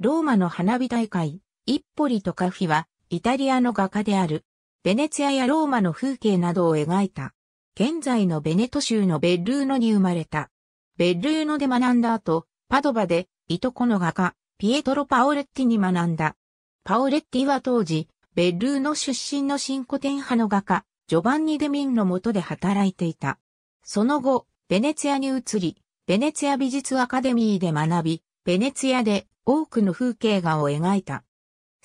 ローマの花火大会、イッポリとカフィは、イタリアの画家である。ベネツィアやローマの風景などを描いた。現在のベネト州のベッルーノに生まれた。ベッルーノで学んだ後、パドバで、いとこの画家、ピエトロ・パオレッティに学んだ。パオレッティは当時、ベッルーノ出身の新古典派の画家、ジョバンニ・デ・ミンの下で働いていた。その後、ベネツィアに移り、ベネツィア美術アカデミーで学び、ベネツィアで多くの風景画を描いた。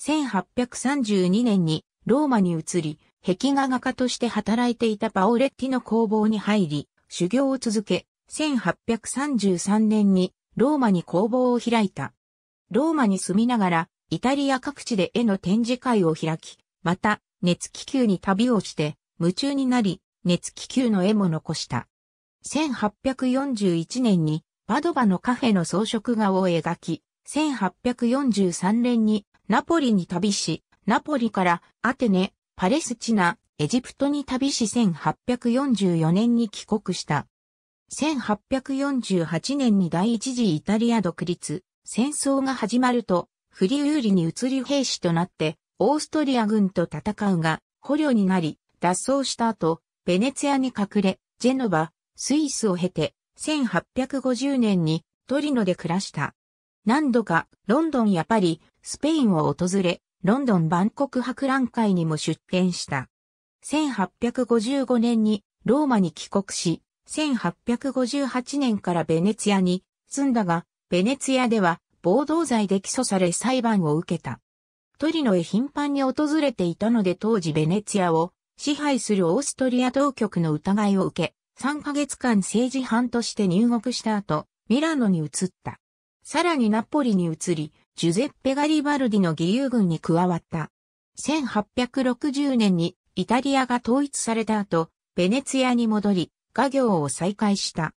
1832年にローマに移り、壁画画家として働いていたパオレッティの工房に入り、修行を続け、1833年にローマに工房を開いた。ローマに住みながら、イタリア各地で絵の展示会を開き、また、熱気球に旅をして、夢中になり、熱気球の絵も残した。1841年に、パドバのカフェの装飾画を描き、1843年にナポリに旅し、ナポリからアテネ、パレスチナ、エジプトに旅し1844年に帰国した。1848年に第一次イタリア独立、戦争が始まると、フリウーリに移り兵士となって、オーストリア軍と戦うが、捕虜になり、脱走した後、ベネツィアに隠れ、ジェノバ、スイスを経て、1850年にトリノで暮らした。何度かロンドンやパリ、スペインを訪れ、ロンドン万国博覧会にも出展した。1855年にローマに帰国し、1858年からベネツィアに住んだが、ベネツィアでは暴動罪で起訴され裁判を受けた。トリノへ頻繁に訪れていたので当時ベネツィアを支配するオーストリア当局の疑いを受け、3ヶ月間政治犯として入国した後、ミラノに移った。さらにナポリに移り、ジュゼッペ・ガリバルディの義勇軍に加わった。1860年にイタリアが統一された後、ベネツィアに戻り、画業を再開した。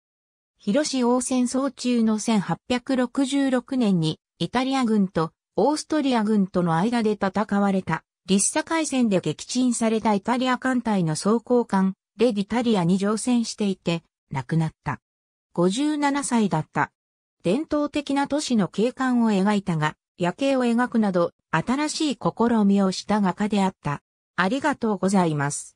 広島戦争中の1866年にイタリア軍とオーストリア軍との間で戦われた、リッサ海戦で撃沈されたイタリア艦隊の装甲艦、レディタリアに乗船していて、亡くなった。57歳だった伝統的な都市の景観を描いたが、夜景を描くなど、新しい試みをした画家であった。ありがとうございます。